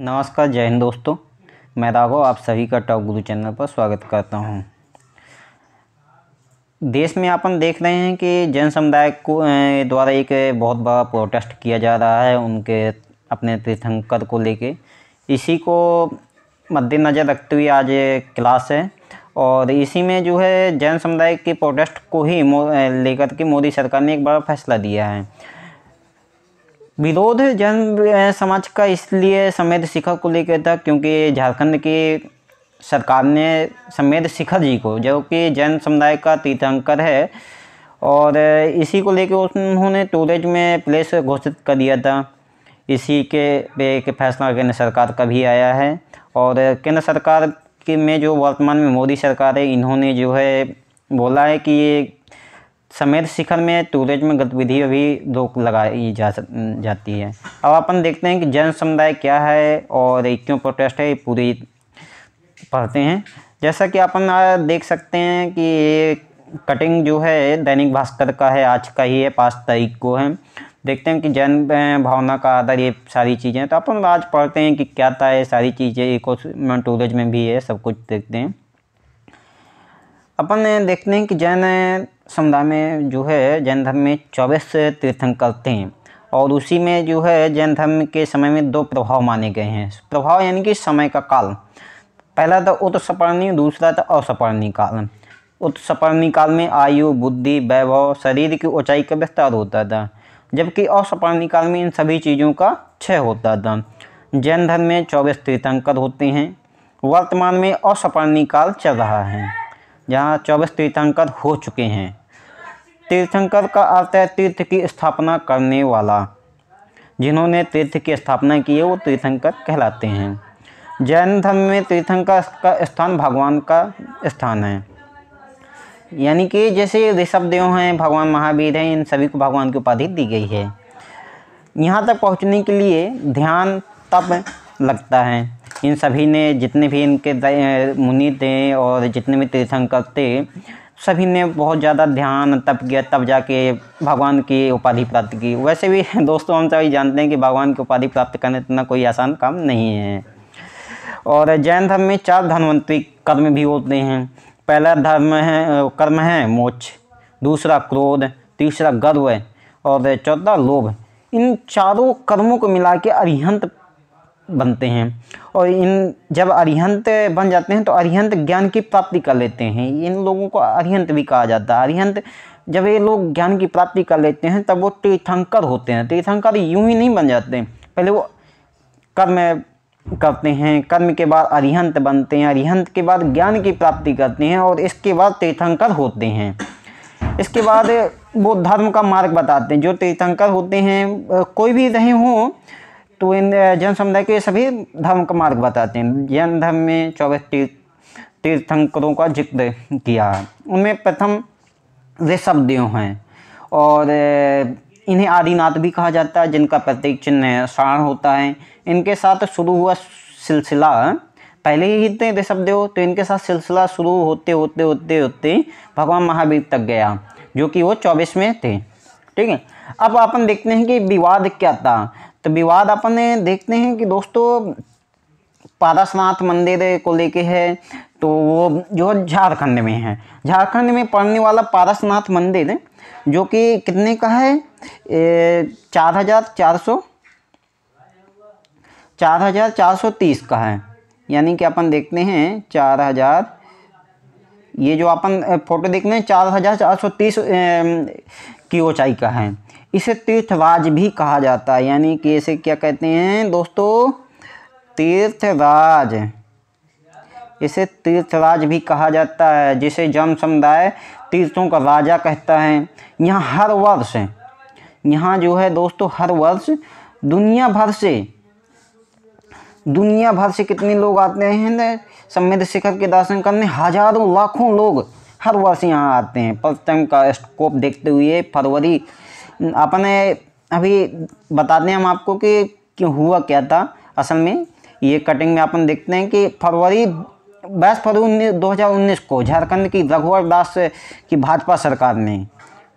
नमस्कार जय हिंद दोस्तों मैं राघव आप सभी का टॉप गुरु चैनल पर स्वागत करता हूं। देश में अपन देख रहे हैं कि जन समुदाय को द्वारा एक बहुत बड़ा प्रोटेस्ट किया जा रहा है उनके अपने तीर्थंकर को लेके इसी को मद्देनज़र रखते हुए आज क्लास है और इसी में जो है जैन समुदाय के प्रोटेस्ट को ही लेकर के मोदी सरकार ने एक बड़ा फैसला दिया है विरोध जन समाज का इसलिए संवेद शिखर को लेकर था क्योंकि झारखंड की सरकार ने संवेद शिखर जी को जो कि जैन समुदाय का तीर्थंकर है और इसी को लेकर उन्होंने टूरेज में प्लेस घोषित कर दिया था इसी के पे एक फैसला केंद्र सरकार का भी आया है और केंद्र सरकार के में जो वर्तमान में मोदी सरकार है इन्होंने जो है बोला है कि ये समेत शिखर में टूरिज्म में गतिविधि भी रोक लगाई जा जाती है अब अपन देखते हैं कि जन समुदाय क्या है और क्यों प्रोटेस्ट है ये पूरी पढ़ते हैं जैसा कि अपन देख सकते हैं कि ये कटिंग जो है दैनिक भास्कर का है आज का ही है पाँच तारीख को है देखते हैं कि जन भावना का आधार ये सारी चीज़ें तो अपन आज पढ़ते हैं कि क्या था ये सारी चीज़ें इको टूरिज्म में भी है सब कुछ देखते हैं अपन देखते हैं कि जैन समुदाय में जो है जैन धर्म में चौबीस तीर्थंकर थे और उसी में जो है जैन धर्म के समय में दो प्रभाव माने गए हैं प्रभाव यानी कि समय का काल पहला था उत्सपर्णी दूसरा था असपर्णी काल उत्सपर्णी काल में आयु बुद्धि वैभव शरीर की ऊंचाई का विस्तार होता था जबकि असपर्णी काल में इन सभी चीज़ों का क्षय होता था जैन धर्म में चौबीस तीर्थंकर होते हैं वर्तमान में असपर्णी काल चल रहा है जहाँ चौबीस तीर्थंकर हो चुके हैं तीर्थंकर का अर्थ है तीर्थ की स्थापना करने वाला जिन्होंने तीर्थ की स्थापना की है वो तीर्थंकर कहलाते हैं जैन धर्म में तीर्थंकर का स्थान भगवान का स्थान है यानी कि जैसे ऋषभ देव हैं भगवान महावीर हैं इन सभी को भगवान की उपाधि दी गई है यहाँ तक पहुँचने के लिए ध्यान तप लगता है इन सभी ने जितने भी इनके मुनि थे और जितने भी तीर्थंकर थे सभी ने बहुत ज़्यादा ध्यान तप किया तब जाके भगवान की उपाधि प्राप्त की वैसे भी दोस्तों हम सभी जानते हैं कि भगवान की उपाधि प्राप्त करना इतना कोई आसान काम नहीं है और जैन धर्म में चार धनवंतरी कर्म भी होते हैं पहला धर्म है कर्म है मोक्ष दूसरा क्रोध तीसरा गर्व और चौथा लोभ इन चारों कर्मों को मिला के अरिहंत बनते हैं और इन जब अरिहंत बन जाते हैं तो अरिहंत ज्ञान की प्राप्ति कर लेते हैं इन लोगों को अरिहंत भी कहा जाता है अरिहंत जब ये लोग ज्ञान की प्राप्ति कर लेते हैं तब वो तीर्थंकर होते हैं तीर्थंकर यूं ही नहीं बन जाते पहले वो कर्म करते हैं कर्म के बाद अरिहंत बनते हैं अरिहंत के बाद ज्ञान की प्राप्ति करते हैं और इसके बाद तीर्थंकर होते हैं इसके बाद वो धर्म का मार्ग बताते हैं जो तीर्थंकर होते हैं कोई भी रहे हों तो इन uh, जैन समुदाय के सभी धर्म का मार्ग बताते हैं जैन धर्म में चौबीस तीर्थ तीर्थंकरों का जिक्र किया उनमें प्रथम ऋषभदेव हैं और uh, इन्हें आदिनाथ भी कहा जाता है जिनका प्रतीक चिन्ह साण होता है इनके साथ शुरू हुआ सिलसिला पहले ही इतने ऋषभदेव तो इनके साथ सिलसिला शुरू होते होते होते होते भगवान महावीर तक गया जो कि वो चौबीस में थे ठीक है अब अपन देखते हैं कि विवाद क्या था तो विवाद अपन देखते हैं कि दोस्तों पारसनाथ मंदिर को लेके है तो वो जो झारखंड में है झारखंड में पड़ने वाला पारसनाथ मंदिर जो कि कितने का है चार हज़ार चार सौ चार हज़ार चार सौ तीस का है यानी कि अपन देखते हैं चार हज़ार ये जो अपन फोटो देखते हैं चार हज़ार चार सौ तीस की ऊंचाई का है इसे तीर्थराज भी कहा जाता है यानी कि इसे क्या कहते हैं दोस्तों तीर्थराज इसे तीर्थराज भी कहा जाता है जिसे जम समुदाय तीर्थों का राजा कहता है यहाँ हर वर्ष यहाँ जो है दोस्तों हर वर्ष दुनिया भर से दुनिया भर से कितने लोग आते हैं समृद्ध शिखर के दर्शन करने हजारों लाखों लोग हर वर्ष यहाँ आते हैं पर्यटन का स्कोप देखते हुए फरवरी अपन अभी बता दें हम आपको कि क्यों हुआ क्या था असल में ये कटिंग में अपन देखते हैं कि फरवरी बाईस फरवरी उन्नीस दो हज़ार उन्नीस को झारखंड की रघुवर दास की भाजपा सरकार ने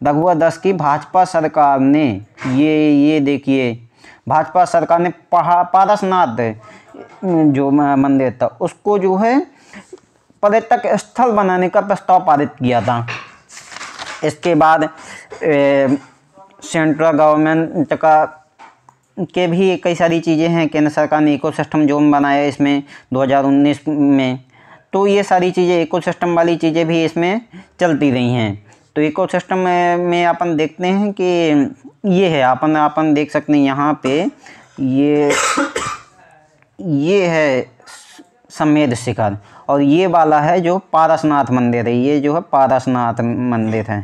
रघुवर दास की भाजपा सरकार ने ये ये देखिए भाजपा सरकार ने पारसनाथ जो मंदिर था उसको जो है पर्यटक स्थल बनाने का प्रस्ताव पारित किया था इसके बाद ए, सेंट्रल गवर्नमेंट का के भी कई सारी चीज़ें हैं केंद्र सरकार ने इको सिस्टम जोन बनाया इसमें 2019 में तो ये सारी चीज़ें इको सिस्टम वाली चीज़ें भी इसमें चलती रही हैं तो इको सिस्टम में अपन देखते हैं कि ये है अपन अपन देख सकते हैं यहाँ पे ये ये है समेद शिखर और ये वाला है जो पारसनाथ मंदिर है ये जो है पारसनाथ मंदिर है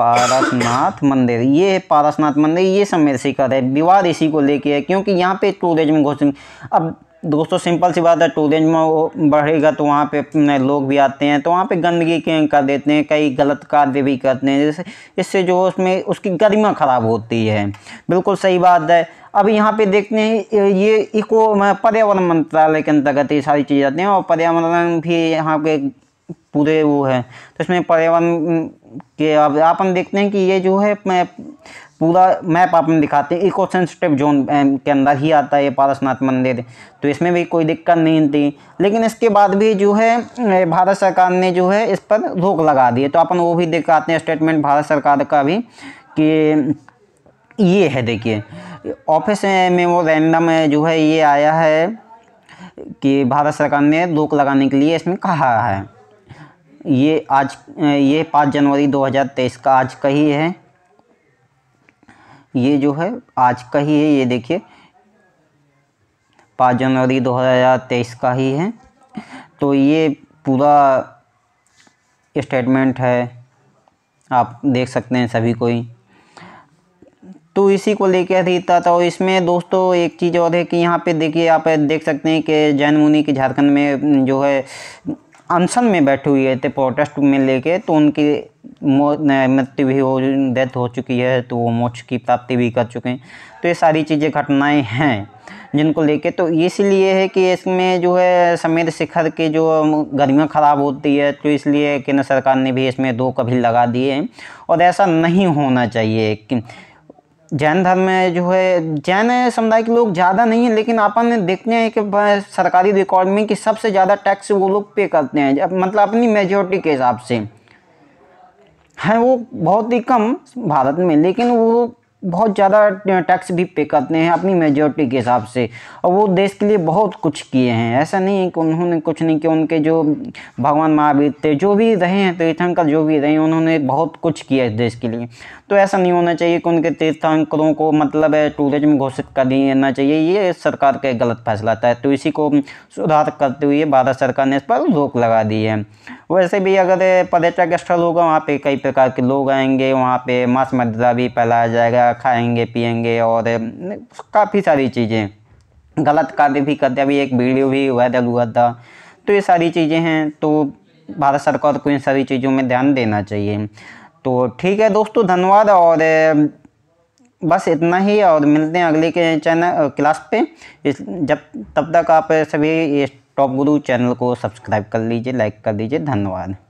पारसनाथ मंदिर ये पारसनाथ मंदिर ये समय शिखर है विवाद इसी को लेके है क्योंकि यहाँ पे टूरिज्म घोषित अब दोस्तों सिंपल सी बात है टूरिज्म बढ़ेगा तो वहाँ पे लोग भी आते हैं तो वहाँ पे गंदगी कर देते हैं कई गलत कार्य भी करते हैं जैसे इससे जो उसमें उसकी गरिमा ख़राब होती है बिल्कुल सही बात है अब यहाँ पे देखते हैं ये इको पर्यावरण मंत्रालय के अंतर्गत ये सारी चीज़ें आती हैं और पर्यावरण भी यहाँ पे पूरे वो है तो इसमें पर्यावरण के अब आप हम देखते हैं कि ये जो है पूरा मैप आप दिखाते हैं इको सेंसिटिव जोन के अंदर ही आता है ये पारसनाथ मंदिर तो इसमें भी कोई दिक्कत नहीं थी लेकिन इसके बाद भी जो है भारत सरकार ने जो है इस पर रोक लगा दी तो अपन वो भी दिखाते हैं स्टेटमेंट भारत सरकार का भी कि ये है देखिए ऑफिस में वो रैंडम जो है ये आया है कि भारत सरकार ने रोक लगाने के लिए इसमें कहा है ये आज ये पाँच जनवरी 2023 का आज का ही है ये जो है आज का ही है ये देखिए पाँच जनवरी 2023 का ही है तो ये पूरा स्टेटमेंट है आप देख सकते हैं सभी को ही तो इसी को लेकर अभी था और इसमें दोस्तों एक चीज़ और है कि यहाँ पे देखिए आप देख सकते हैं कि जैन मुनि के झारखंड में जो है अनशन में बैठे हुए थे प्रोटेस्ट में लेके तो उनकी मृत्यु भी हो डेथ हो चुकी है तो वो मोक्ष की प्राप्ति भी कर चुके हैं तो ये सारी चीज़ें घटनाएं हैं जिनको लेके तो इसलिए है कि इसमें जो है समेत शिखर के जो गर्मियाँ ख़राब होती है तो इसलिए केंद्र सरकार ने भी इसमें दो कभी लगा दिए हैं और ऐसा नहीं होना चाहिए जैन धर्म में जो है जैन समुदाय के लोग ज़्यादा नहीं है लेकिन अपन देखते हैं कि सरकारी रिकॉर्ड में कि सबसे ज़्यादा टैक्स वो लोग पे करते हैं मतलब अपनी मेजोरिटी के हिसाब से हैं वो बहुत ही कम भारत में लेकिन वो बहुत ज़्यादा टैक्स भी पे करते हैं अपनी मेजोरिटी के हिसाब से और वो देश के लिए बहुत कुछ किए हैं ऐसा नहीं है कि उन्होंने कुछ नहीं किया उनके जो भगवान महावीर थे जो भी रहे हैं तीर्थंकर जो भी रहे हैं उन्होंने बहुत कुछ किया है देश के लिए तो ऐसा नहीं होना चाहिए कि उनके तीर्थंकरों को मतलब है टूरिज्म घोषित कर देना चाहिए ये सरकार का एक गलत फैसला था तो इसी को सुधार करते हुए भारत सरकार ने इस पर रोक लगा दी है वैसे भी अगर पर्यटक स्थल होगा वहाँ पर कई प्रकार के लोग आएंगे वहाँ पर मांस मदा भी फैलाया जाएगा खाएंगे पियेंगे और काफ़ी सारी चीज़ें गलत कार्य भी करते अभी एक वीडियो भी वायरल हुआ था तो ये सारी चीज़ें हैं तो भारत सरकार को इन सारी चीज़ों में ध्यान देना चाहिए तो ठीक है दोस्तों धन्यवाद और बस इतना ही और मिलते हैं अगले के चैनल क्लास पे इस जब तब तक आप सभी इस टॉप गुरु चैनल को सब्सक्राइब कर लीजिए लाइक कर दीजिए धन्यवाद